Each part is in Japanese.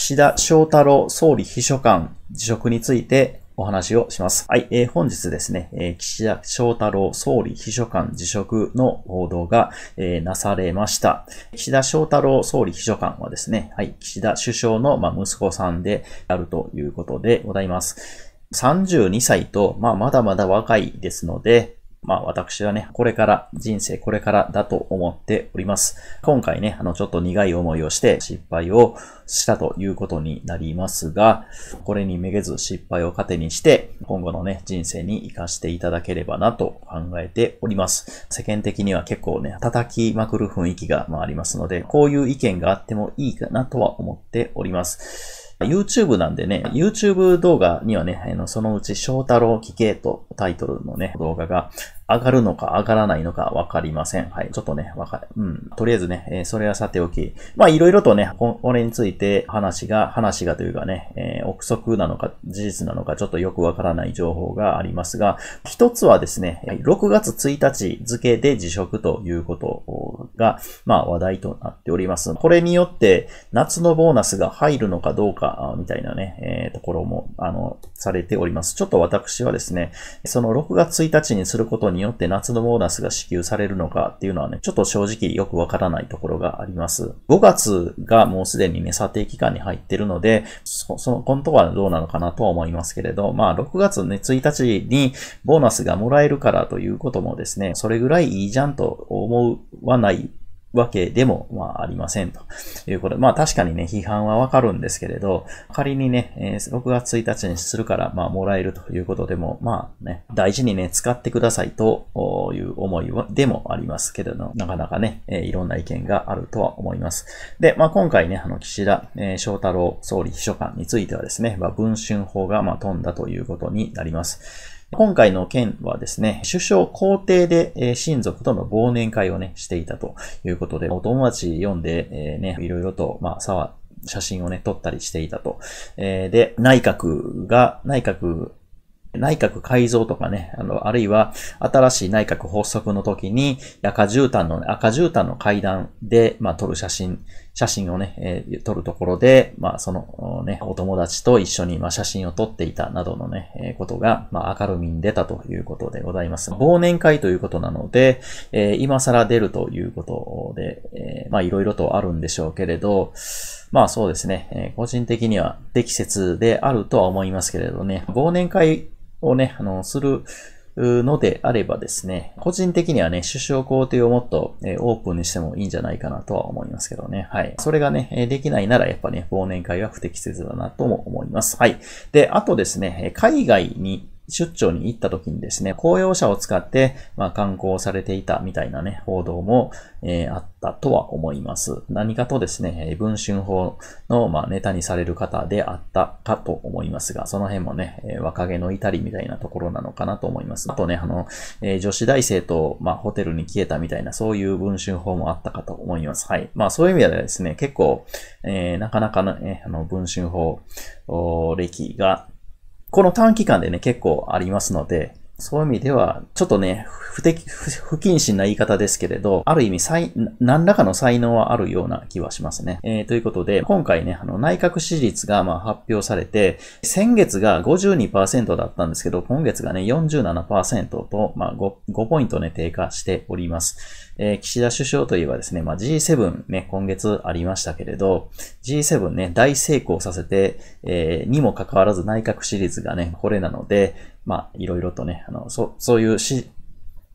岸田翔太郎総理秘書官辞職についてお話をします。はい、えー、本日ですね、えー、岸田翔太郎総理秘書官辞職の報道が、えー、なされました。岸田翔太郎総理秘書官はですね、はい、岸田首相の、まあ、息子さんであるということでございます。32歳と、まあ、まだまだ若いですので、まあ私はね、これから、人生これからだと思っております。今回ね、あのちょっと苦い思いをして失敗をしたということになりますが、これにめげず失敗を糧にして、今後のね、人生に活かしていただければなと考えております。世間的には結構ね、叩きまくる雰囲気がまあありますので、こういう意見があってもいいかなとは思っております。YouTube なんでね、YouTube 動画にはね、あのそのうち翔太郎聞けとタイトルのね、動画が上がるのか上がらないのかわかりません。はい。ちょっとね、わかる。うん。とりあえずね、えー、それはさておき。まあ、いろいろとね、これについて話が、話がというかね、えー、憶測なのか、事実なのか、ちょっとよくわからない情報がありますが、一つはですね、6月1日付で辞職ということが、まあ、話題となっております。これによって、夏のボーナスが入るのかどうか、みたいなね、えー、ところも、あの、されております。ちょっと私はですね、その6月1日にすることにによって夏のボーナスが支給されるのかっていうのはね、ちょっと正直よくわからないところがあります。5月がもうすでにね、査定期間に入ってるので、そ、その、このとこはどうなのかなとは思いますけれど、まあ、6月ね、1日にボーナスがもらえるからということもですね、それぐらいいいじゃんと思わないわけでも、まあ、ありませんということで、まあ、確かにね、批判はわかるんですけれど、仮にね、え6月1日にするから、まあ、もらえるということでも、まあね、大事にね、使ってくださいという思いでもありますけれど、なかなかね、えいろんな意見があるとは思います。で、まあ、今回ね、あの、岸田、え翔太郎総理秘書官についてはですね、まあ、文春法が、まあ、飛んだということになります。今回の件はですね、首相公邸で、親族との忘年会をね、していたということで、お友達読んで、えー、ね、いろいろと、まあ、触写真をね、撮ったりしていたと。えー、で、内閣が、内閣内閣改造とかね、あの、あるいは新しい内閣発足の時に赤絨毯の、赤絨毯の階段で、まあ、撮る写真、写真をね、えー、撮るところで、まあ、そのね、お友達と一緒に、まあ、写真を撮っていたなどのね、えー、ことが、まあ、明るみに出たということでございます。忘年会ということなので、えー、今更出るということで、えまあ、いろいろとあるんでしょうけれど、まあ、そうですね、え個人的には適切であるとは思いますけれどね、忘年会をね、あの、するのであればですね、個人的にはね、首相皇帝をもっと、えオープンにしてもいいんじゃないかなとは思いますけどね。はい。それがね、できないならやっぱね、忘年会は不適切だなとも思います。はい。で、あとですね、海外に出張に行った時にですね、公用車を使って、まあ、観光されていたみたいなね、報道も、えー、あったとは思います。何かとですね、文春法の、まあ、ネタにされる方であったかと思いますが、その辺もね、えー、若気の至りみたいなところなのかなと思います。あとね、あの、えー、女子大生と、まあ、ホテルに消えたみたいな、そういう文春法もあったかと思います。はい。まあ、そういう意味ではですね、結構、えなかなかね、あの、文春法歴が、この短期間でね、結構ありますので、そういう意味では、ちょっとね、不適、不謹慎な言い方ですけれど、ある意味才、何らかの才能はあるような気はしますね。えー、ということで、今回ね、あの、内閣支持率がまあ発表されて、先月が52%だったんですけど、今月がね、47%と、まあ5、5ポイントね、低下しております。えー、岸田首相といえばですね、まあ、G7 ね、今月ありましたけれど、G7 ね、大成功させて、えー、にもかかわらず内閣シリーズがね、これなので、まあ、いろいろとね、あの、そ、そういうし、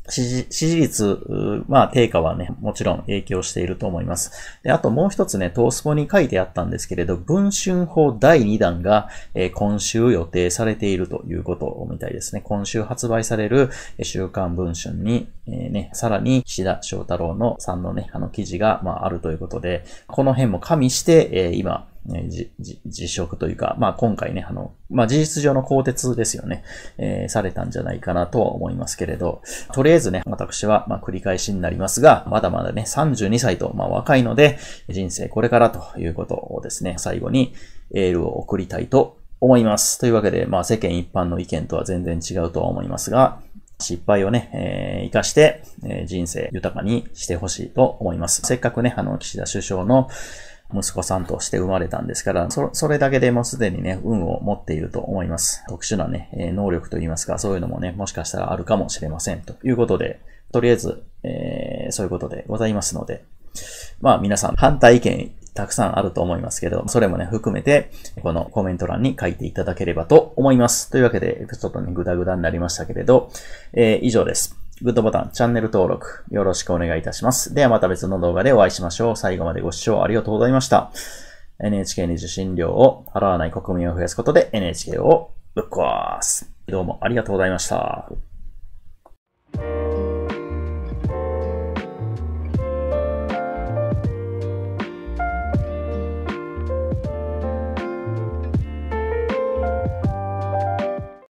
支持支持率、まあ、低下はね、もちろん影響していると思います。で、あともう一つね、トースポに書いてあったんですけれど、文春法第2弾が、えー、今週予定されているということみたいですね。今週発売される、え週刊文春に、えー、ね、さらに岸田翔太郎のさんのね、あの記事が、まあ、あるということで、この辺も加味して、えー、今、えじ、辞職というか、まあ、今回ね、あの、まあ、事実上の更迭ですよね、えー、されたんじゃないかなとは思いますけれど、とりあえずね、私は、まあ、繰り返しになりますが、まだまだね、32歳と、まあ、若いので、人生これからということをですね、最後にエールを送りたいと思います。というわけで、まあ、世間一般の意見とは全然違うとは思いますが、失敗をね、えー、生かして、えー、人生豊かにしてほしいと思います。せっかくね、あの、岸田首相の、息子さんとして生まれたんですから、そ、それだけでもすでにね、運を持っていると思います。特殊なね、え能力といいますか、そういうのもね、もしかしたらあるかもしれません。ということで、とりあえず、えー、そういうことでございますので、まあ皆さん反対意見たくさんあると思いますけど、それもね、含めて、このコメント欄に書いていただければと思います。というわけで、ちょっとね、ぐだぐだになりましたけれど、えー、以上です。グッドボタン、チャンネル登録、よろしくお願いいたします。ではまた別の動画でお会いしましょう。最後までご視聴ありがとうございました。NHK に受信料を払わない国民を増やすことで NHK をぶっ壊す。どうもありがとうございました。